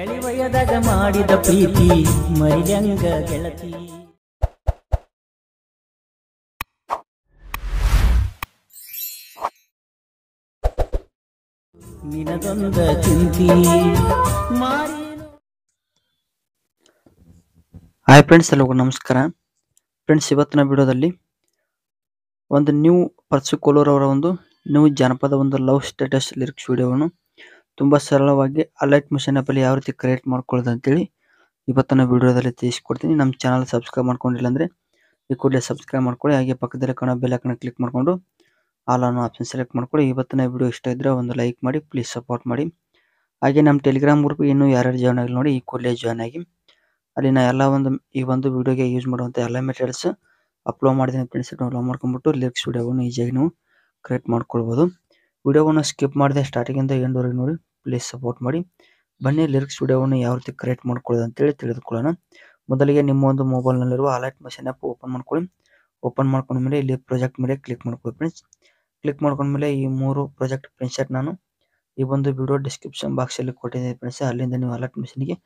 ಎಳಿವಯದಾಗ ಮಾಡಿದ ಚಿಂತಿ hi friends ಎಲ್ಲರಿಗೂ ನಮಸ್ಕಾರ ಫ್ರೆಂಡ್ಸ್ ಇವತ್ತಿನ ವಿಡಿಯೋದಲ್ಲಿ ಒಂದು ನ್ಯೂ ಪರ್ಸು ಕೋಲೂರವರ ಅವರ ಒಂದು ನ್ಯೂ ಜಾನಪದ ಒಂದು ಲವ್ ಸ್ಟೇಟಸ್ ಲಿರಿಕ್ಸ್ ವಿಡಿಯೋವನ್ನು ತುಂಬಾ ಸರಳವಾಗಿ ಆ ಲೈಟ್ ಮಿಷನ್ ಆಪ್ ಅಲ್ಲಿ ಯಾವ ರೀತಿ ಕ್ರಿಯೇಟ್ ಮಾಡ್ಕೊಳ್ಳೋದು ಅಂತೇಳಿ ಇವತ್ತಿನ ವಿಡಿಯೋದಲ್ಲಿ ತಿಳಿಸ್ಕೊಡ್ತೀನಿ ನಮ್ಮ ಚಾನಲ್ ಸಬ್ಸ್ಕ್ರೈಬ್ ಮಾಡ್ಕೊಂಡಿಲ್ಲ ಅಂದ್ರೆ ಈ ಕೂಡಲೇ ಸಬ್ಸ್ಕ್ರೈಬ್ ಮಾಡ್ಕೊಳ್ಳಿ ಹಾಗೆ ಪಕ್ಕದಲ್ಲಿ ಕಾಣೋ ಬೆಲ್ ಐಕನ್ ಕ್ಲಿಕ್ ಮಾಡಿಕೊಂಡು ಆಲ್ ಅನ್ನೋ ಆಪ್ಷನ್ ಸೆಲೆಕ್ಟ್ ಮಾಡ್ಕೊಳ್ಳಿ ಇವತ್ತಿನ ವಿಡಿಯೋ ಇಷ್ಟ ಇದ್ದರೆ ಒಂದು ಲೈಕ್ ಮಾಡಿ ಪ್ಲೀಸ್ ಸಪೋರ್ಟ್ ಮಾಡಿ ಹಾಗೆ ನಮ್ಮ ಟೆಲಿಗ್ರಾಮ್ ಗ್ರೂಪ್ ಇನ್ನೂ ಯಾರ್ಯಾರು ಜಾಯ್ನ್ ಆಗಿಲ್ಲ ನೋಡಿ ಈ ಕೂಡಲೇ ಜಾಯ್ನ್ ಆಗಿ ಅಲ್ಲಿ ನಾ ಎಲ್ಲ ಒಂದು ಈ ಒಂದು ವೀಡಿಯೋಗೆ ಯೂಸ್ ಮಾಡುವಂಥ ಎಲ್ಲ ಮೆಟೀರಿಯಲ್ಸ್ ಅಪ್ಲೋಡ್ ಮಾಡಿದ್ದೀನಿ ಫ್ರೆಂಡ್ಸ್ ಡೌನ್ಲೋಡ್ ಮಾಡ್ಕೊಂಡ್ಬಿಟ್ಟು ಲಿರಿಕ್ಸ್ ವಿಡಿಯೋವನ್ನು ಈಸಿಯಾಗಿ ನೀವು ಕ್ರಿಯೇಟ್ ಮಾಡ್ಕೊಳ್ಬೋದು ವಿಡಿಯೋವನ್ನು ಸ್ಕಿಪ್ ಮಾಡಿದೆ ಸ್ಟಾರ್ಟಿಂಗಿಂದ ಎಂಡ್ವರೆಗೆ ನೋಡಿ ಪ್ಲೀಸ್ ಸಪೋರ್ಟ್ ಮಾಡಿ ಬನ್ನಿ ಲಿರಿಕ್ಸ್ ವಿಡಿಯೋವನ್ನು ಯಾವ ರೀತಿ ಕ್ರಿಯೇಟ್ ಮಾಡ್ಕೊಳ್ಳೋದು ಅಂತೇಳಿ ತಿಳಿದುಕೊಳ್ಳೋಣ ಮೊದಲಿಗೆ ನಿಮ್ಮ ಒಂದು ಮೊಬೈಲ್ನಲ್ಲಿರುವ ಅಲರ್ಟ್ ಮೆಷಿನ್ ಆ್ಯಪ್ ಓಪನ್ ಮಾಡ್ಕೊಳ್ಳಿ ಓಪನ್ ಮೇಲೆ ಇಲ್ಲಿ ಪ್ರಾಜೆಕ್ಟ್ ಮೇಲೆ ಕ್ಲಿಕ್ ಮಾಡ್ಕೊಳ್ಳಿ ಫ್ರೆಂಡ್ಸ್ ಕ್ಲಿಕ್ ಮಾಡ್ಕೊಂಡ್ಮೇಲೆ ಈ ಮೂರು ಪ್ರಾಜೆಕ್ಟ್ ಪ್ರಿನ್ಸೆಟ್ ನಾನು ಈ ಒಂದು ವಿಡಿಯೋ ಡಿಸ್ಕ್ರಿಪ್ಷನ್ ಬಾಕ್ಸಲ್ಲಿ ಕೊಟ್ಟಿದ್ದೀನಿ ಫ್ರೆಂಡ್ಸ್ ಅಲ್ಲಿಂದ ನೀವು ಅಲರ್ಟ್ ಗೆ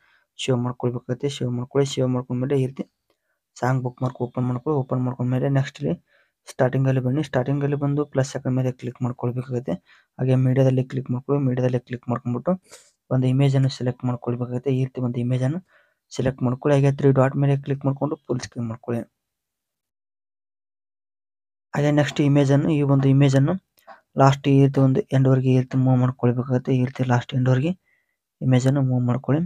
ಶೇವ್ ಮಾಡ್ಕೊಳ್ಬೇಕಾಗುತ್ತೆ ಶೇವ್ ಮಾಡ್ಕೊಳ್ಳಿ ಶೇವ್ ಮಾಡ್ಕೊಂಡ್ಮೇಲೆ ಈ ರೀತಿ ಸಾಂಗ್ ಬುಕ್ ಮಾರ್ಕ್ ಓಪನ್ ಮಾಡ್ಕೊಳ್ಳಿ ಓಪನ್ ಮಾಡ್ಕೊಂಡ್ಮೇಲೆ ನೆಕ್ಸ್ಟ್ ಇಲ್ಲಿ ಸ್ಟಾರ್ಟಿಂಗ್ ಅಲ್ಲಿ ಬನ್ನಿ ಸ್ಟಾರ್ಟಿಂಗ್ ಅಲ್ಲಿ ಬಂದು ಪ್ಲಸ್ ಸೆಕೆಂಡ್ ಮೇಲೆ ಕ್ಲಿಕ್ ಮಾಡ್ಕೊಳ್ಬೇಕಾಗುತ್ತೆ ಹಾಗೆ ಮೀಡಿಯಾದಲ್ಲಿ ಕ್ಲಿಕ್ ಮಾಡ್ಕೊಳ್ಳಿ ಮೀಡಿಯಾದಲ್ಲಿ ಕ್ಲಿಕ್ ಮಾಡ್ಕೊಂಡ್ಬಿಟ್ಟು ಒಂದು ಇಮೇಜ್ ಅನ್ನು ಸೆಲೆಕ್ಟ್ ಮಾಡ್ಕೊಳ್ಬೇಕಾಗುತ್ತೆ ಈ ರೀತಿ ಒಂದು ಇಮೇಜ್ ಅನ್ನು ಸೆಲೆಕ್ಟ್ ಮಾಡ್ಕೊಳ್ಳಿ ಹಾಗೆ ತ್ರೀ ಡಾಟ್ ಮೇಲೆ ಕ್ಲಿಕ್ ಮಾಡ್ಕೊಂಡು ಫುಲ್ ಸ್ಕ್ರೀನ್ ಮಾಡ್ಕೊಳ್ಳಿ ಹಾಗೆ ನೆಕ್ಸ್ಟ್ ಇಮೇಜ್ ಅನ್ನು ಈ ಒಂದು ಇಮೇಜ್ ಅನ್ನು ಲಾಸ್ಟ್ ಈ ರೀತಿ ಒಂದು ಎಂಡ್ ವರೆಗೆ ಈ ರೀತಿ ಮೂವ್ ಮಾಡ್ಕೊಳ್ಬೇಕಾಗುತ್ತೆ ಈ ರೀತಿ ಲಾಸ್ಟ್ ಎಂಡ್ ವರೆಗೆ ಇಮೇಜ್ ಅನ್ನು ಮೂವ್ ಮಾಡ್ಕೊಳ್ಳಿ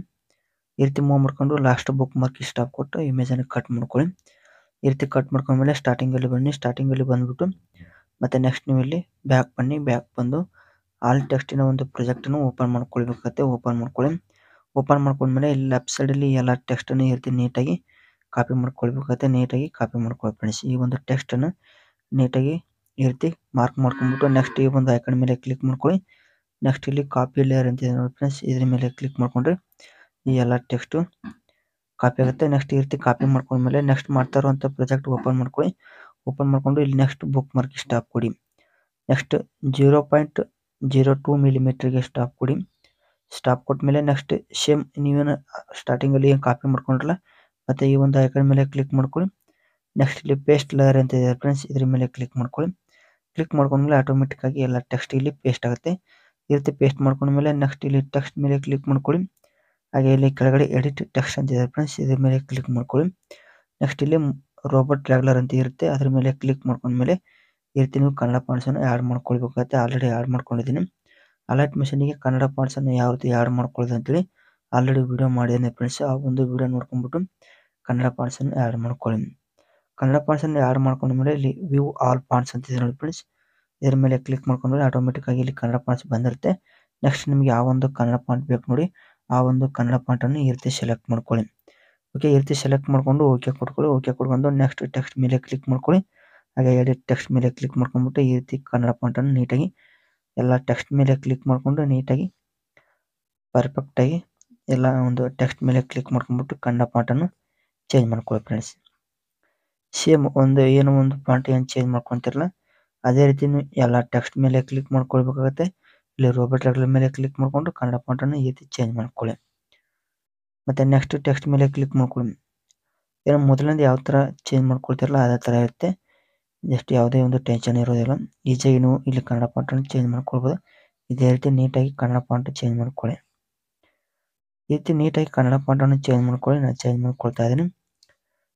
ಈ ರೀತಿ ಮೂವ್ ಮಾಡ್ಕೊಂಡು ಲಾಸ್ಟ್ ಬುಕ್ ಮಾರ್ಕ್ ಸ್ಟಾಪ್ ಕೊಟ್ಟು ಇಮೇಜ್ ಅನ್ನು ಕಟ್ ಮಾಡ್ಕೊಳ್ಳಿ ಈ ರೀತಿ ಕಟ್ ಮೇಲೆ ಸ್ಟಾರ್ಟಿಂಗ್ ಅಲ್ಲಿ ಬನ್ನಿ ಸ್ಟಾರ್ಟಿಂಗ್ ಅಲ್ಲಿ ಬಂದ್ಬಿಟ್ಟು ಮತ್ತೆ ನೆಕ್ಸ್ಟ್ ನೀವು ಇಲ್ಲಿ ಬ್ಯಾಕ್ ಬನ್ನಿ ಬ್ಯಾಕ್ ಬಂದು ಆಲ್ ಟೆಕ್ಸ್ಟಿನ ಒಂದು ಪ್ರೊಜೆಕ್ಟ್ ಅನ್ನು ಓಪನ್ ಮಾಡ್ಕೊಳ್ಬೇಕಾಗುತ್ತೆ ಓಪನ್ ಮಾಡ್ಕೊಳ್ಳಿ ಓಪನ್ ಮಾಡ್ಕೊಂಡ್ಮೇಲೆ ಇಲ್ಲಿ ಲೆಫ್ಟ್ ಸೈಡ್ ಅಲ್ಲಿ ಎಲ್ಲ ಟೆಕ್ಸ್ಟ್ ಅನ್ನು ಈ ರೀತಿ ನೀಟಾಗಿ ಕಾಪಿ ಮಾಡ್ಕೊಳ್ಬೇಕಾಗುತ್ತೆ ನೀಟಾಗಿ ಕಾಪಿ ಮಾಡ್ಕೊಳ್ಳಿ ಫ್ರೆಂಡ್ಸ್ ಈ ಒಂದು ಟೆಕ್ಸ್ಟ್ ಅನ್ನು ನೀಟಾಗಿ ಈ ರೀತಿ ಮಾರ್ಕ್ ಮಾಡ್ಕೊಂಡ್ಬಿಟ್ಟು ನೆಕ್ಸ್ಟ್ ಈ ಒಂದು ಐಕನ್ ಮೇಲೆ ಕ್ಲಿಕ್ ಮಾಡ್ಕೊಳ್ಳಿ ನೆಕ್ಸ್ಟ್ ಇಲ್ಲಿ ಕಾಪಿ ಲೇಯರ್ ಅಂತ ಇದೆ ನೋಡಿ ಫ್ರೆಂಡ್ಸ್ ಇದ್ರ ಮೇಲೆ ಕ್ಲಿಕ್ ಮಾಡ್ಕೊಂಡ್ರೆ ಈ ಎಲ್ಲ ಟೆಕ್ಸ್ಟ್ ಕಾಪಿ ಆಗುತ್ತೆ ನೆಕ್ಸ್ಟ್ ಈ ರೀತಿ ಕಾಪಿ ಮಾಡ್ಕೊಂಡ್ಮೇಲೆ ನೆಕ್ಸ್ಟ್ ಮಾಡ್ತಾ ಅಂತ ಪ್ರಾಜೆಕ್ಟ್ ಓಪನ್ ಮಾಡ್ಕೊಳ್ಳಿ ಓಪನ್ ಮಾಡಿಕೊಂಡು ಇಲ್ಲಿ ನೆಕ್ಸ್ಟ್ ಬುಕ್ ಮಾರ್ಕ್ ಸ್ಟಾಪ್ ಕೊಡಿ next zero point zero two ಮಿಲಿಮೀಟ್ರಿಗೆ ಸ್ಟಾಪ್ ಕೊಡಿ ಸ್ಟಾಪ್ ಕೊಟ್ಟ ಮೇಲೆ ನೆಕ್ಸ್ಟ್ ಸೇಮ್ ನೀವೇನು ಅಲ್ಲಿ ಏನು ಕಾಪಿ ಮಾಡ್ಕೊಂಡ್ರಲ್ಲ ಮತ್ತೆ ಈ ಒಂದು ಐಕನ್ ಮೇಲೆ ಕ್ಲಿಕ್ ಮಾಡ್ಕೊಳ್ಳಿ ನೆಕ್ಸ್ಟ್ ಇಲ್ಲಿ ಪೇಸ್ಟ್ ಲೇಯರ್ ಅಂತ ಇದೆ ಫ್ರೆಂಡ್ಸ್ ಇದ್ರ ಮೇಲೆ ಕ್ಲಿಕ್ ಮಾಡ್ಕೊಳ್ಳಿ ಕ್ಲಿಕ್ ಮೇಲೆ ಮಾಡ್ಕೊಂಡ್ಮೇಲೆ ಆಗಿ ಎಲ್ಲ ಟೆಕ್ಸ್ಟ್ ಇಲ್ಲಿ ಪೇಸ್ಟ್ ಆಗುತ್ತೆ ಈ ರೀತಿ ಪೇಸ್ಟ್ ಮೇಲೆ ನೆಕ್ಸ್ಟ್ ಇಲ್ಲಿ ಟೆಕ್ಸ್ಟ್ ಮೇಲೆ ಕ್ಲಿಕ್ ಮಾಡ್ಕೊಳ್ಳಿ ಹಾಗೆ ಇಲ್ಲಿ ಕೆಳಗಡೆ ಎಡಿಟ್ ಟೆಕ್ಸ್ಟ್ ಅಂತ ಇದೆ ಫ್ರೆಂಡ್ಸ್ ಇದ್ರ ಮೇಲೆ ಕ್ಲಿಕ್ ಮಾಡ್ಕೊಳ್ಳಿ ನೆಕ್ಸ್ಟ್ ಇಲ್ಲಿ ರೋಬೋಟ್ ಟ್ರಾವೆಲರ್ ಅಂತ ಇರುತ್ತೆ ಅದ್ರ ಮೇಲೆ ಕ್ಲಿಕ್ ಮೇಲೆ ಈ ರೀತಿ ನೀವು ಕನ್ನಡ ಪಾರ್ಟ್ಸ್ ಅನ್ನು ಆ್ಯಡ್ ಮಾಡ್ಕೊಳ್ಬೇಕಾಗುತ್ತೆ ಆಲ್ರೆಡಿ ಆ್ಯಡ್ ಮಾಡ್ಕೊಂಡಿದ್ದೀನಿ ಅಲರ್ಟ್ ಗೆ ಕನ್ನಡ ಪಾರ್ಟ್ಸ್ ಅನ್ನು ಯಾವ ರೀತಿ ಆ್ಯಡ್ ಮಾಡ್ಕೊಳ್ಳೋದು ಅಂತೇಳಿ ಆಲ್ರೆಡಿ ವಿಡಿಯೋ ಮಾಡಿದ್ದೇನೆ ಫ್ರೆಂಡ್ಸ್ ಆ ಒಂದು ವಿಡಿಯೋ ನೋಡ್ಕೊಂಡ್ಬಿಟ್ಟು ಕನ್ನಡ ಪಾರ್ಟ್ಸ್ ಅನ್ನು ಆ್ಯಡ್ ಮಾಡ್ಕೊಳ್ಳಿ ಕನ್ನಡ ಪಾರ್ಟ್ಸ್ ಅನ್ನು ಮಾಡ್ಕೊಂಡ ಮೇಲೆ ಇಲ್ಲಿ ವ್ಯೂ ಆಲ್ ಪಾರ್ಟ್ಸ್ ಅಂತ ಇದೆ ನೋಡಿ ಫ್ರೆಂಡ್ಸ್ ಇದರ ಮೇಲೆ ಕ್ಲಿಕ್ ಮಾಡ್ಕೊಂಡ್ರೆ ಆಟೋಮೆಟಿಕ್ ಆಗಿ ಇಲ್ಲಿ ಕನ್ನಡ ಪಾರ್ಟ್ಸ್ ಬಂದಿರುತ್ತೆ ನೆಕ್ಸ್ಟ್ ನಿಮ್ಗೆ ಯಾವ ಒಂದು ಕನ್ನಡ ಪಾಯಿಂಟ್ ಬೇಕು ನೋಡಿ ಆ ಒಂದು ಕನ್ನಡ ಪಾಠವನ್ನು ಈ ರೀತಿ ಸೆಲೆಕ್ಟ್ ಮಾಡ್ಕೊಳ್ಳಿ ಓಕೆ ಈ ರೀತಿ ಸೆಲೆಕ್ಟ್ ಮಾಡ್ಕೊಂಡು ಓಕೆ ಕೊಟ್ಕೊಳ್ಳಿ ಓಕೆ ಕೊಟ್ಕೊಂಡು ನೆಕ್ಸ್ಟ್ ಟೆಕ್ಸ್ಟ್ ಮೇಲೆ ಕ್ಲಿಕ್ ಮಾಡ್ಕೊಳ್ಳಿ ಹಾಗೆ ಎಡಿಟ್ ಟೆಕ್ಸ್ಟ್ ಮೇಲೆ ಕ್ಲಿಕ್ ಮಾಡ್ಕೊಂಡ್ಬಿಟ್ಟು ಈ ರೀತಿ ಕನ್ನಡ ಪಾಠವನ್ನು ನೀಟಾಗಿ ಎಲ್ಲ ಟೆಕ್ಸ್ಟ್ ಮೇಲೆ ಕ್ಲಿಕ್ ಮಾಡಿಕೊಂಡು ನೀಟಾಗಿ ಪರ್ಫೆಕ್ಟಾಗಿ ಎಲ್ಲ ಒಂದು ಟೆಕ್ಸ್ಟ್ ಮೇಲೆ ಕ್ಲಿಕ್ ಮಾಡ್ಕೊಂಡ್ಬಿಟ್ಟು ಕನ್ನಡ ಅನ್ನು ಚೇಂಜ್ ಮಾಡ್ಕೊಳ್ಳಿ ಫ್ರೆಂಡ್ಸ್ ಸೇಮ್ ಒಂದು ಏನೋ ಒಂದು ಪಾಠ ಏನು ಚೇಂಜ್ ಮಾಡ್ಕೊತಿರಲ್ಲ ಅದೇ ರೀತಿ ಎಲ್ಲ ಟೆಕ್ಸ್ಟ್ ಮೇಲೆ ಕ್ಲಿಕ್ ಮಾಡ್ಕೊಳ್ಬೇಕಾಗತ್ತೆ ಇಲ್ಲಿ ರೋಬೋಟ್ ಮೇಲೆ ಕ್ಲಿಕ್ ಮಾಡ್ಕೊಂಡು ಕನ್ನಡ ಫಾಂಟ್ ಅನ್ನು ಈ ರೀತಿ ಚೇಂಜ್ ಮಾಡ್ಕೊಳ್ಳಿ ಮತ್ತೆ ನೆಕ್ಸ್ಟ್ ಟೆಕ್ಸ್ಟ್ ಮೇಲೆ ಕ್ಲಿಕ್ ಮಾಡ್ಕೊಳ್ಳಿ ಏನೋ ಮೊದಲಿಂದ ಯಾವ ತರ ಚೇಂಜ್ ಮಾಡ್ಕೊಳ್ತಿರಲ್ಲ ಅದೇ ತರ ಇರುತ್ತೆ ಜಸ್ಟ್ ಯಾವುದೇ ಒಂದು ಟೆನ್ಷನ್ ಇರೋದಿಲ್ಲ ಈಜಿಯಾಗಿ ನೀವು ಇಲ್ಲಿ ಕನ್ನಡ ಫಾಂಟ್ ಅನ್ನು ಚೇಂಜ್ ಮಾಡ್ಕೊಳ್ಬಹುದು ಇದೇ ರೀತಿ ನೀಟಾಗಿ ಕನ್ನಡ ಫಾಂಟ್ ಚೇಂಜ್ ಮಾಡ್ಕೊಳ್ಳಿ ಈ ರೀತಿ ನೀಟಾಗಿ ಕನ್ನಡ ಫಾಂಟ್ ಚೇಂಜ್ ಮಾಡ್ಕೊಳ್ಳಿ ನಾನು ಚೇಂಜ್ ಮಾಡ್ಕೊಳ್ತಾ ಇದ್ದೀನಿ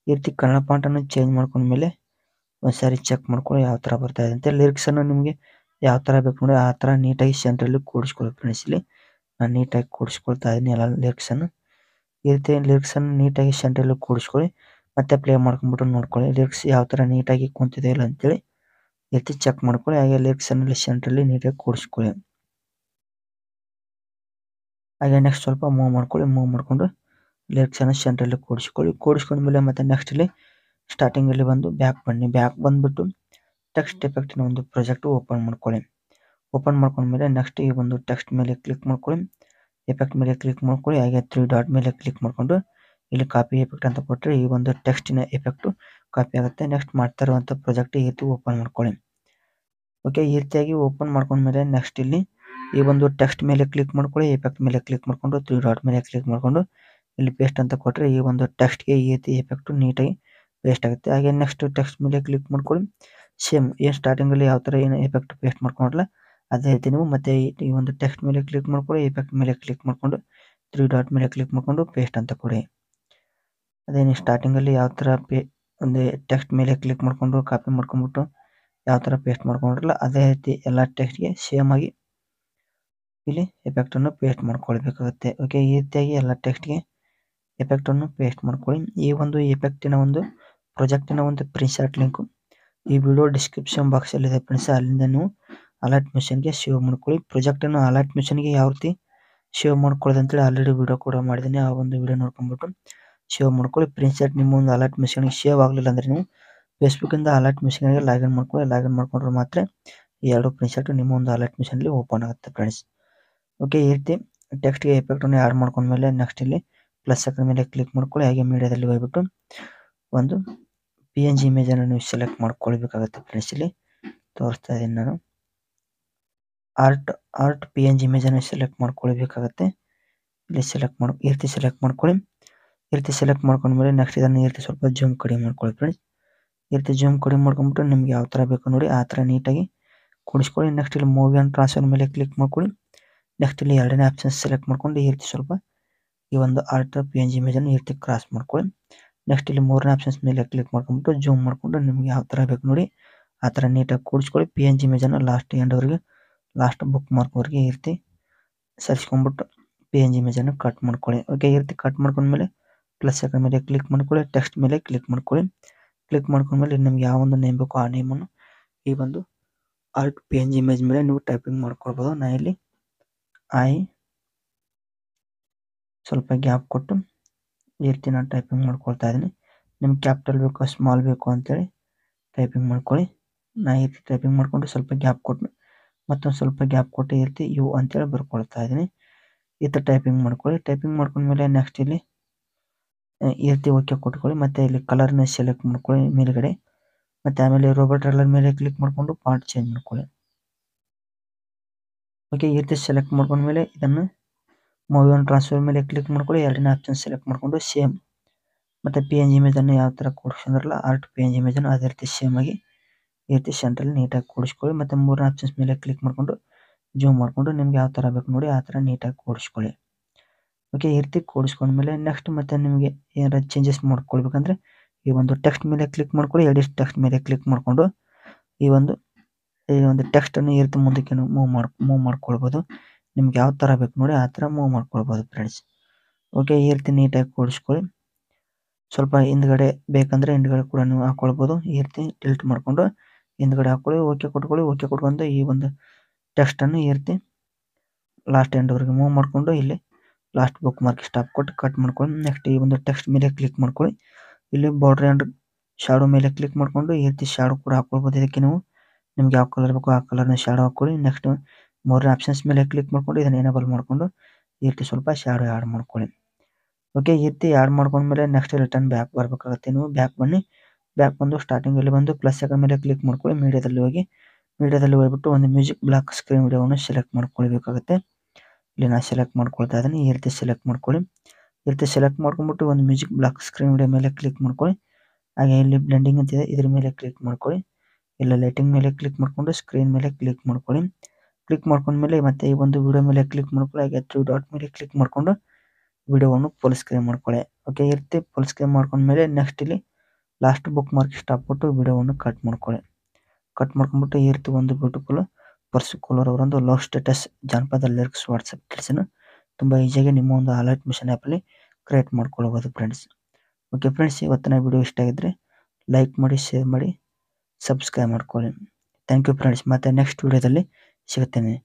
ಈ ರೀತಿ ಕನ್ನಡ ಫಾಂಟ್ ಅನ್ನು ಚೇಂಜ್ ಮೇಲೆ ಒಂದ್ಸಾರಿ ಚೆಕ್ ಮಾಡ್ಕೊಳ್ಳಿ ಯಾವ ತರ ಬರ್ತಾ ಇದೆ ಅಂತ ಲಿರಿಕ್ಸ್ ಅನ್ನು ನಿಮಗೆ ಯಾವ ತರ ಬೇಕು ನೋಡಿ ಆ ತರ ನೀಟಾಗಿ ಸೆಂಟರ್ ಅಲ್ಲಿ ಫ್ರೆಂಡ್ಸ್ ಇಲ್ಲಿ ನಾನು ನೀಟಾಗಿ ಕೂರಿಸ್ಕೊಳ್ತಾ ಇದೀನಿ ಎಲ್ಲಾ ಲಿರಿಕ್ಸ್ ಅನ್ನು ಈ ರೀತಿ ಲಿರಿಕ್ಸ್ ಅನ್ನು ನೀಟಾಗಿ ಸೆಂಟರ್ ಅಲ್ಲಿ ಮತ್ತೆ ಪ್ಲೇ ಮಾಡ್ಕೊಂಡ್ಬಿಟ್ಟು ನೋಡ್ಕೊಳ್ಳಿ ಲಿರಿಕ್ಸ್ ಯಾವ ತರ ನೀಟಾಗಿ ಕುಂತಿದೆ ಇಲ್ಲ ಅಂತೇಳಿ ಈ ರೀತಿ ಚೆಕ್ ಮಾಡ್ಕೊಳ್ಳಿ ಹಾಗೆ ಲಿರಿಕ್ಸ್ ಅನ್ನು ಸೆಂಟರ್ ಅಲ್ಲಿ ನೀಟಾಗಿ ಕೂಡಿಸ್ಕೊಳ್ಳಿ ಹಾಗೆ ನೆಕ್ಸ್ಟ್ ಸ್ವಲ್ಪ ಮೂವ್ ಮಾಡ್ಕೊಳ್ಳಿ ಮೂವ್ ಮಾಡ್ಕೊಂಡು ಲಿರಿಕ್ಸ್ ಅನ್ನು ಸೆಂಟರ್ ಅಲ್ಲಿ ಕೂಡಿಸ್ಕೊಳ್ಳಿ ಮೇಲೆ ಮತ್ತೆ ನೆಕ್ಸ್ಟ್ ಇಲ್ಲಿ ಸ್ಟಾರ್ಟಿಂಗ್ ಅಲ್ಲಿ ಬಂದು ಬ್ಯಾಕ್ ಬನ್ನಿ ಬ್ಯಾಕ್ ಬಂದ್ಬಿಟ್ಟು ಟೆಕ್ಸ್ಟ್ ಎಫೆಕ್ಟ್ ನ ಒಂದು ಪ್ರಾಜೆಕ್ಟ್ ಓಪನ್ ಮಾಡ್ಕೊಳ್ಳಿ ಓಪನ್ ಮೇಲೆ ನೆಕ್ಸ್ಟ್ ಈ ಒಂದು ಟೆಕ್ಸ್ಟ್ ಮೇಲೆ ಕ್ಲಿಕ್ ಮಾಡ್ಕೊಳ್ಳಿ ಎಫೆಕ್ಟ್ ಮೇಲೆ ಕ್ಲಿಕ್ ಮಾಡ್ಕೊಳ್ಳಿ ಹಾಗೆ ತ್ರೀ ಡಾಟ್ ಮೇಲೆ ಕ್ಲಿಕ್ ಮಾಡ್ಕೊಂಡು ಇಲ್ಲಿ ಕಾಪಿ ಎಫೆಕ್ಟ್ ಅಂತ ಕೊಟ್ಟರೆ ಈ ಒಂದು ಟೆಕ್ಸ್ಟಿನ ಎಫೆಕ್ಟ್ ಕಾಪಿ ಆಗುತ್ತೆ ನೆಕ್ಸ್ಟ್ ಮಾಡ್ತಾ ಇರುವಂಥ ಪ್ರಾಜೆಕ್ಟ್ ಈ ರೀತಿ ಓಪನ್ ಮಾಡ್ಕೊಳ್ಳಿ ಓಕೆ ಈ ರೀತಿಯಾಗಿ ಓಪನ್ ಮೇಲೆ ನೆಕ್ಸ್ಟ್ ಇಲ್ಲಿ ಈ ಒಂದು ಟೆಕ್ಸ್ಟ್ ಮೇಲೆ ಕ್ಲಿಕ್ ಮಾಡ್ಕೊಳ್ಳಿ ಎಫೆಕ್ಟ್ ಮೇಲೆ ಕ್ಲಿಕ್ ಮಾಡ್ಕೊಂಡು ತ್ರೀ ಡಾಟ್ ಮೇಲೆ ಕ್ಲಿಕ್ ಮಾಡ್ಕೊಂಡು ಇಲ್ಲಿ ಪೇಸ್ಟ್ ಅಂತ ಕೊಟ್ಟರೆ ಈ ಒಂದು ಟೆಕ್ಸ್ಟ್ಗೆ ಈ ರೀತಿ ಎಫೆಕ್ಟ್ ನೀಟಾಗಿ ಪೇಸ್ಟ್ ಆಗುತ್ತೆ ಹಾಗೆ ನೆಕ್ಸ್ಟ್ ಟೆಕ್ಸ್ಟ್ ಮೇಲೆ ಕ್ಲಿಕ್ ಮಾಡ್ಕೊಳ್ಳಿ ಸೇಮ್ ಸ್ಟಾರ್ಟಿಂಗ್ ಅಲ್ಲಿ ಯಾವ ತರ ಏನು ಎಫೆಕ್ಟ್ ಪೇಸ್ಟ್ ಮಾಡ್ಕೊಂಡ್ರಲ್ಲ ಅದೇ ರೀತಿ ನೀವು ಮತ್ತೆ ಈ ಒಂದು ಟೆಕ್ಸ್ಟ್ ಮೇಲೆ ಕ್ಲಿಕ್ ಮಾಡ್ಕೊಂಡು ಎಫೆಕ್ಟ್ ಮೇಲೆ ಕ್ಲಿಕ್ ಮಾಡಿಕೊಂಡು ತ್ರೀ ಡಾಟ್ ಮೇಲೆ ಕ್ಲಿಕ್ ಮಾಡ್ಕೊಂಡು ಪೇಸ್ಟ್ ಅಂತ ಕೊಡಿ ಅದೇ ನೀವು ಅಲ್ಲಿ ಯಾವ ತರ ಪೇ ಒಂದು ಟೆಕ್ಸ್ಟ್ ಮೇಲೆ ಕ್ಲಿಕ್ ಮಾಡ್ಕೊಂಡು ಕಾಪಿ ಮಾಡ್ಕೊಂಡ್ಬಿಟ್ಟು ಯಾವ ತರ ಪೇಸ್ಟ್ ಮಾಡ್ಕೊಂಡ್ರಲ್ಲ ಅದೇ ರೀತಿ ಎಲ್ಲ ಗೆ ಸೇಮ್ ಆಗಿ ಇಲ್ಲಿ ಎಫೆಕ್ಟ್ ಅನ್ನು ಪೇಸ್ಟ್ ಮಾಡ್ಕೊಳ್ಬೇಕಾಗುತ್ತೆ ಓಕೆ ಈ ರೀತಿಯಾಗಿ ಎಲ್ಲ ಎಫೆಕ್ಟ್ ಅನ್ನು ಪೇಸ್ಟ್ ಮಾಡ್ಕೊಳ್ಳಿ ಈ ಒಂದು ಎಫೆಕ್ಟಿನ ಒಂದು ಪ್ರೊಜೆಕ್ಟಿನ ಒಂದು ಪ್ರಿನ್ಶಾರ್ಟ್ ಲಿಂಕ್ ಈ ವಿಡಿಯೋ ಡಿಸ್ಕ್ರಿಪ್ಷನ್ ಬಾಕ್ಸ್ ಅಲ್ಲಿ ಇದೆ ಫ್ರೆಂಡ್ಸ್ ಅಲ್ಲಿಂದ ನೀವು ಅಲರ್ಟ್ ಮಿಷನ್ ಗೆ ಸೇವ್ ಮಾಡ್ಕೊಳ್ಳಿ ಪ್ರೊಜೆಕ್ಟ್ ಅನ್ನು ಅಲರ್ಟ್ ಮಿಷನ್ ಗೆ ಯಾವ ರೀತಿ ಸೇವ್ ಮಾಡ್ಕೊಳ್ಳೋದು ಅಂತ ಹೇಳಿ ಆಲ್ರೆಡಿ ವಿಡಿಯೋ ಕೂಡ ಮಾಡಿದ್ದೀನಿ ಆ ಒಂದು ವಿಡಿಯೋ ನೋಡ್ಕೊಂಡ್ಬಿಟ್ಟು ಸೇವ್ ಮಾಡ್ಕೊಳ್ಳಿ ಪ್ರಿಂಟ್ ಸೆಟ್ ನಿಮ್ಮ ಒಂದು ಅಲರ್ಟ್ ಮಿಷನ್ ಗೆ ಸೇವ್ ಆಗಲಿಲ್ಲ ಅಂದ್ರೆ ನೀವು ಫೇಸ್ಬುಕ್ ಇಂದ ಅಲರ್ಟ್ ಮಿಷನ್ ಗೆ ಲಾಗಿನ್ ಮಾಡ್ಕೊಳ್ಳಿ ಲಾಗಿನ್ ಮಾಡ್ಕೊಂಡ್ರೆ ಮಾತ್ರ ಈ ಎರಡು ಪ್ರಿಂಟ್ ಸೆಟ್ ನಿಮ್ಮ ಒಂದು ಅಲರ್ಟ್ ಮಿಷನ್ ಅಲ್ಲಿ ಓಪನ್ ಆಗುತ್ತೆ ಫ್ರೆಂಡ್ಸ್ ಓಕೆ ಈ ರೀತಿ ಟೆಕ್ಸ್ಟ್ ಗೆ ಎಫೆಕ್ಟ್ ಅನ್ನು ಮಾಡ್ಕೊಂಡ ಮೇಲೆ ನೆಕ್ಸ್ಟ್ ಇಲ್ಲಿ ಪ್ಲಸ್ ಸೆಕೆಂಡ್ ಮೇಲೆ ಕ್ಲಿಕ್ ಮಾಡ್ಕೊಳ್ಳಿ ಹಾಗೆ ಮೀಡಿಯಾದಲ್ಲಿ ಹೋಗ್ಬಿಟ್ಟು ಒಂದು ಜಿ ಇಮೇಜ್ ಅನ್ನು ನೀವು ಸೆಲೆಕ್ಟ್ ಮಾಡ್ಕೊಳ್ಬೇಕಾಗುತ್ತೆ ಫ್ರೆಂಡ್ಸ್ ಇಲ್ಲಿ ತೋರಿಸ್ತಾ ಇದೀನಿ ನಾನು art art P G image ಅನ್ನು ಸೆಲೆಕ್ಟ್ ಮಾಡ್ಕೊಳ್ಬೇಕಾಗುತ್ತೆ ಇಲ್ಲಿ ಸೆಲೆಕ್ಟ್ ಮಾಡಿ ಈ ರೀತಿ ಸೆಲೆಕ್ಟ್ ಮಾಡ್ಕೊಳ್ಳಿ ಈ ರೀತಿ ಸೆಲೆಕ್ಟ್ ಮಾಡ್ಕೊಂಡ್ಮೇಲೆ ನೆಕ್ಸ್ಟ್ ಇದನ್ನು ಈ ಸ್ವಲ್ಪ ಜೂಮ್ ಕಡಿಮೆ ಮಾಡ್ಕೊಳ್ಳಿ ಫ್ರೆಂಡ್ಸ್ ಈ ರೀತಿ ಜೂಮ್ ಕಡಿಮೆ ಮಾಡ್ಕೊಂಡ್ಬಿಟ್ಟು ನಿಮ್ಗೆ ಯಾವ ಥರ ಬೇಕು ನೋಡಿ ಆ ಥರ ನೀಟಾಗಿ ಕೊಡಿಸ್ಕೊಳ್ಳಿ ನೆಕ್ಸ್ಟ್ ಇಲ್ಲಿ ಮೂವಿ ಆ್ಯಂಡ್ ಟ್ರಾನ್ಸ್ಫರ್ ಮೇಲೆ ಕ್ಲಿಕ್ ಮಾಡ್ಕೊಳ್ಳಿ ನೆಕ್ಸ್ಟ್ ಇಲ್ಲಿ ಎರಡನೇ ಆಪ್ಷನ್ ಸೆಲೆಕ್ಟ್ ಮಾಡ್ಕೊಂಡು ಈ ಸ್ವಲ್ಪ ಈ ಒಂದು ಆರ್ಟ್ ಪಿ ಎನ್ ಜಿ ಇಮೇಜನ್ನು ಇರ್ತಿ ಕ್ರಾಸ್ ಮಾಡ್ಕೊಳ್ಳಿ ನೆಕ್ಸ್ಟ್ ಇಲ್ಲಿ ಮೂರನೇ ಆಪ್ಷನ್ಸ್ ಮೇಲೆ ಕ್ಲಿಕ್ ಮಾಡ್ಕೊಂಡು ಜೂಮ್ ಮಾಡ್ಕೊಂಡು ನಿಮ್ಗೆ ಯಾವ ಥರ ಬೇಕು ನೋಡಿ ಆ ಥರ ನೀಟಾಗಿ ಕೂಡಿಸ್ಕೊಳ್ಳಿ ಪಿ ಎನ್ ಜಿ ಇಮೇಜನ್ನು ಲಾಸ್ಟ್ ಅವರಿಗೆ ಲಾಸ್ಟ್ ಬುಕ್ ಮಾರ್ಕ್ವರೆಗೆ ಇರ್ತಿ ಸರಿಸ್ಕೊಂಬಿಟ್ಟು ಸರಿಸ್ಕೊಂಡ್ಬಿಟ್ಟು ಪಿ ಎನ್ ಜಿ ಇಮೇಜನ್ನು ಕಟ್ ಮಾಡ್ಕೊಳ್ಳಿ ಓಕೆ ಇರ್ತಿ ಕಟ್ ಮಾಡ್ಕೊಂಡ್ಮೇಲೆ ಪ್ಲಸ್ ಸೆಕೆಂಡ್ ಮೇಲೆ ಕ್ಲಿಕ್ ಮಾಡ್ಕೊಳ್ಳಿ ಟೆಕ್ಸ್ಟ್ ಮೇಲೆ ಕ್ಲಿಕ್ ಮಾಡ್ಕೊಳ್ಳಿ ಕ್ಲಿಕ್ ಮಾಡ್ಕೊಂಡ್ಮೇಲೆ ನಿಮ್ಗೆ ಯಾವೊಂದು ನೇಮ್ ಬೇಕು ಆ ನೇಮನ್ನು ಈ ಒಂದು art P N G image ಮೇಲೆ ನೀವು ಟೈಪಿಂಗ್ ಮಾಡ್ಕೊಳ್ಬೋದು ನಾ ಇಲ್ಲಿ ಐ ಸ್ವಲ್ಪ ಗ್ಯಾಪ್ ಕೊಟ್ಟು ಈ ರೀತಿ ನಾನು ಟೈಪಿಂಗ್ ಮಾಡ್ಕೊಳ್ತಾ ಇದ್ದೀನಿ ನಿಮ್ಗೆ ಕ್ಯಾಪಿಟಲ್ ಬೇಕು ಸ್ಮಾಲ್ ಬೇಕು ಅಂತೇಳಿ ಟೈಪಿಂಗ್ ಮಾಡ್ಕೊಳ್ಳಿ ನಾ ಈ ರೀತಿ ಟೈಪಿಂಗ್ ಮಾಡ್ಕೊಂಡು ಸ್ವಲ್ಪ ಗ್ಯಾಪ್ ಕೊಟ್ಟು ಮತ್ತೊಂದು ಸ್ವಲ್ಪ ಗ್ಯಾಪ್ ಕೊಟ್ಟು ಈ ರೀತಿ ಯು ಅಂತೇಳಿ ಬರ್ಕೊಳ್ತಾ ಇದ್ದೀನಿ ಈ ಥರ ಟೈಪಿಂಗ್ ಮಾಡ್ಕೊಳ್ಳಿ ಟೈಪಿಂಗ್ ಮಾಡ್ಕೊಂಡ್ಮೇಲೆ ನೆಕ್ಸ್ಟ್ ಇಲ್ಲಿ ಈ ರೀತಿ ಓಕೆ ಕೊಟ್ಕೊಳ್ಳಿ ಮತ್ತು ಇಲ್ಲಿ ಕಲರ್ನ ಸೆಲೆಕ್ಟ್ ಮಾಡ್ಕೊಳ್ಳಿ ಮೇಲುಗಡೆ ಮತ್ತು ಆಮೇಲೆ ರೋಬೋಟ್ ಕಲರ್ ಮೇಲೆ ಕ್ಲಿಕ್ ಮಾಡಿಕೊಂಡು ಪಾರ್ಟ್ ಚೇಂಜ್ ಮಾಡ್ಕೊಳ್ಳಿ ಓಕೆ ಈ ರೀತಿ ಸೆಲೆಕ್ಟ್ ಮಾಡ್ಕೊಂಡ್ಮೇಲೆ ಇದನ್ನು ಮೌಲ್ಯವನ್ನು ಟ್ರಾನ್ಸ್ಫರ್ ಮೇಲೆ ಕ್ಲಿಕ್ ಮಾಡ್ಕೊಳ್ಳಿ ಎರಡನೇ ಆಪ್ಷನ್ ಸೆಲೆಕ್ಟ್ ಮಾಡ್ಕೊಂಡು ಸೇಮ್ ಮತ್ತೆ ಪಿ ಎನ್ ಜಿ ಇಮೇಜ್ ಅನ್ನು ಯಾವ ತರ ಕೂಡಿಸ್ಕೊಂಡ್ರಲ್ಲ art P N G image ಅನ್ನು ಅದೇ ರೀತಿ ಸೇಮ್ ಆಗಿ ಈ ರೀತಿ ಸೆಂಟ್ರಲ್ಲಿ ನೀಟಾಗಿ ಕೂಡಿಸ್ಕೊಳ್ಳಿ ಮತ್ತೆ ಮೂರನೇ ಆಪ್ಷನ್ಸ್ ಮೇಲೆ ಕ್ಲಿಕ್ ಮಾಡ್ಕೊಂಡು ಜೂಮ್ ಮಾಡ್ಕೊಂಡು ನಿಮ್ಗೆ ಯಾವ ತರ ಬೇಕು ನೋಡಿ ಆ ಥರ ನೀಟಾಗಿ ಕೂಡಿಸ್ಕೊಳ್ಳಿ ಓಕೆ ಈ ರೀತಿ ಮೇಲೆ ನೆಕ್ಸ್ಟ್ ಮತ್ತೆ ನಿಮಗೆ ಏನಾರ ಚೇಂಜಸ್ ಮಾಡ್ಕೊಳ್ಬೇಕಂದ್ರೆ ಈ ಒಂದು ಟೆಕ್ಸ್ಟ್ ಮೇಲೆ ಕ್ಲಿಕ್ ಮಾಡ್ಕೊಳ್ಳಿ ಎಡಿಟ್ ಟೆಕ್ಸ್ಟ್ ಮೇಲೆ ಕ್ಲಿಕ್ ಮಾಡಿಕೊಂಡು ಈ ಒಂದು ಈ ಒಂದು ಟೆಕ್ಸ್ಟ್ ಈ ರೀತಿ ಮುಂದಕ್ಕೆ ಮೂವ್ ಮಾಡಿ ಮೂವ್ ಮಾಡ್ಕೊಳ್ಬೋದು ನಿಮ್ಗೆ ಯಾವ ತರ ಬೇಕು ನೋಡಿ ಆ ತರ ಮೂವ್ ಮಾಡ್ಕೊಳ್ಬಹುದು ಫ್ರೆಂಡ್ಸ್ ಓಕೆ ಈ ರೀತಿ ನೀಟಾಗಿ ಕೂಡಿಸ್ಕೊಳ್ಳಿ ಸ್ವಲ್ಪ ಹಿಂದ್ಗಡೆ ಬೇಕಂದ್ರೆ ಹಿಂದ್ಗಡೆ ಕೂಡ ನೀವು ಹಾಕ್ಕೊಳ್ಬೋದು ಈ ರೀತಿ ಟಿಲ್ಟ್ ಮಾಡ್ಕೊಂಡು ಹಿಂದ್ಗಡೆ ಹಾಕೊಳ್ಳಿ ಓಕೆ ಕೊಟ್ಕೊಳ್ಳಿ ಓಕೆ ಕೊಟ್ಕೊಂಡು ಈ ಒಂದು ಟೆಕ್ಸ್ಟನ್ನು ಈ ರೀತಿ ಲಾಸ್ಟ್ ಎಂಡ್ವರೆಗೆ ಮೂವ್ ಮಾಡ್ಕೊಂಡು ಇಲ್ಲಿ ಲಾಸ್ಟ್ ಬುಕ್ ಮಾರ್ಕ್ ಸ್ಟಾಪ್ ಕೊಟ್ಟು ಕಟ್ ಮಾಡ್ಕೊಳ್ಳಿ ನೆಕ್ಸ್ಟ್ ಈ ಒಂದು ಟೆಕ್ಸ್ಟ್ ಮೇಲೆ ಕ್ಲಿಕ್ ಮಾಡ್ಕೊಳ್ಳಿ ಇಲ್ಲಿ ಬಾರ್ಡ್ರ್ ಆ್ಯಂಡ್ ಶಾಡೋ ಮೇಲೆ ಕ್ಲಿಕ್ ಮಾಡ್ಕೊಂಡು ಈ ರೀತಿ ಶಾಡೋ ಕೂಡ ಹಾಕ್ಕೊಳ್ಬೋದು ಇದಕ್ಕೆ ನೀವು ನಿಮ್ಗೆ ಯಾವ ಕಲರ್ ಬೇಕೋ ಆ ಕಲರ್ನ ಶಾಡೋ ಹಾಕೊಳ್ಳಿ ನೆಕ್ಸ್ಟ್ ಮೂರನೇ ಆಪ್ಷನ್ಸ್ ಮೇಲೆ ಕ್ಲಿಕ್ ಮಾಡ್ಕೊಂಡು ಇದನ್ನ ಎನೇಬಲ್ ಮಾಡಿಕೊಂಡು ಈ ರೀತಿ ಸ್ವಲ್ಪ ಶಾಡೋ ಆ್ಯಡ್ ಮಾಡ್ಕೊಳ್ಳಿ ಓಕೆ ಈ ರೀತಿ ಆ್ಯಡ್ ಮಾಡ್ಕೊಂಡ್ಮೇಲೆ ನೆಕ್ಸ್ಟ್ ರಿಟರ್ನ್ ಬ್ಯಾಕ್ ಬರಬೇಕಾಗುತ್ತೆ ನೀವು ಬ್ಯಾಕ್ ಬನ್ನಿ ಬ್ಯಾಕ್ ಬಂದು ಸ್ಟಾರ್ಟಿಂಗಲ್ಲಿ ಬಂದು ಪ್ಲಸ್ ಸೆಕೆಂಡ್ ಮೇಲೆ ಕ್ಲಿಕ್ ಮಾಡ್ಕೊಳ್ಳಿ ಮೀಡಿಯಾದಲ್ಲಿ ಹೋಗಿ ಮೀಡಿಯಾದಲ್ಲಿ ಹೋಗ್ಬಿಟ್ಟು ಒಂದು ಮ್ಯೂಸಿಕ್ ಬ್ಲಾಕ್ ಸ್ಕ್ರೀನ್ ವಿಡಿಯೋವನ್ನು ಸೆಲೆಕ್ಟ್ ಮಾಡ್ಕೊಳ್ಬೇಕಾಗುತ್ತೆ ಇಲ್ಲಿ ನಾನು ಸೆಲೆಕ್ಟ್ ಮಾಡ್ಕೊಳ್ತಾ ಇದ್ದೀನಿ ಈ ರೀತಿ ಸೆಲೆಕ್ಟ್ ಮಾಡ್ಕೊಳ್ಳಿ ಈ ರೀತಿ ಸೆಲೆಕ್ಟ್ ಮಾಡ್ಕೊಂಡ್ಬಿಟ್ಟು ಒಂದು ಮ್ಯೂಸಿಕ್ ಬ್ಲಾಕ್ ಸ್ಕ್ರೀನ್ ವಿಡಿಯೋ ಮೇಲೆ ಕ್ಲಿಕ್ ಮಾಡ್ಕೊಳ್ಳಿ ಹಾಗೆ ಇಲ್ಲಿ ಬ್ಲೆಂಡಿಂಗ್ ಅಂತಿದೆ ಇದ್ರ ಮೇಲೆ ಕ್ಲಿಕ್ ಮಾಡ್ಕೊಳ್ಳಿ ಇಲ್ಲ ಲೈಟಿಂಗ್ ಮೇಲೆ ಕ್ಲಿಕ್ ಮಾಡ್ಕೊಂಡು ಸ್ಕ್ರೀನ್ ಮೇಲೆ ಕ್ಲಿಕ್ ಮಾಡ್ಕೊಳ್ಳಿ ಕ್ಲಿಕ್ ಮಾಡ್ಕೊಂಡ್ಮೇಲೆ ಮತ್ತೆ ಈ ಒಂದು ವಿಡಿಯೋ ಮೇಲೆ ಕ್ಲಿಕ್ ಮಾಡ್ಕೊಳ್ಳಿ ಹಾಗೆ ತ್ರೀ ಡಾಟ್ ಮೇಲೆ ಕ್ಲಿಕ್ ಮಾಡ್ಕೊಂಡು ವಿಡಿಯೋವನ್ನು ಫುಲ್ ಸ್ಕ್ರೀನ್ ಮಾಡ್ಕೊಳ್ಳಿ ಓಕೆ ಈ ರೀತಿ ಫುಲ್ ಸ್ಕ್ರೀನ್ ಮೇಲೆ ನೆಕ್ಸ್ಟ್ ಇಲ್ಲಿ ಲಾಸ್ಟ್ ಬುಕ್ ಮಾರ್ಕ್ ಸ್ಟಾಪ್ ಕೊಟ್ಟು ವಿಡಿಯೋವನ್ನು ಕಟ್ ಮಾಡ್ಕೊಳ್ಳಿ ಕಟ್ ಮಾಡ್ಕೊಂಡ್ಬಿಟ್ಟು ಈ ರೀತಿ ಒಂದು ಬ್ಯೂಟಿಫುಲ್ ಪರ್ಸು ಕೋಲರ್ ಅವರೊಂದು ಲವ್ ಸ್ಟೇಟಸ್ ಜಾನಪದ ಲಿರಿಕ್ಸ್ ವಾಟ್ಸಪ್ ಕಿಡ್ಸನ್ನು ತುಂಬ ಈಸಿಯಾಗಿ ನಿಮ್ಮ ಒಂದು ಅಲರ್ಟ್ ಮಿಷನ್ ಆ್ಯಪಲ್ಲಿ ಕ್ರಿಯೇಟ್ ಮಾಡ್ಕೊಳ್ಬೋದು ಫ್ರೆಂಡ್ಸ್ ಓಕೆ ಫ್ರೆಂಡ್ಸ್ ಇವತ್ತಿನ ವಿಡಿಯೋ ಇಷ್ಟ ಆಗಿದ್ರೆ ಲೈಕ್ ಮಾಡಿ ಶೇರ್ ಮಾಡಿ ಸಬ್ಸ್ಕ್ರೈಬ್ ಮಾಡ್ಕೊಳ್ಳಿ ಥ್ಯಾಂಕ್ ಯು ಫ್ರೆಂಡ್ಸ್ ಮತ್ತು ನೆಕ್ಸ್ಟ್ ವಿಡಿಯೋದಲ್ಲಿ 시간 때문에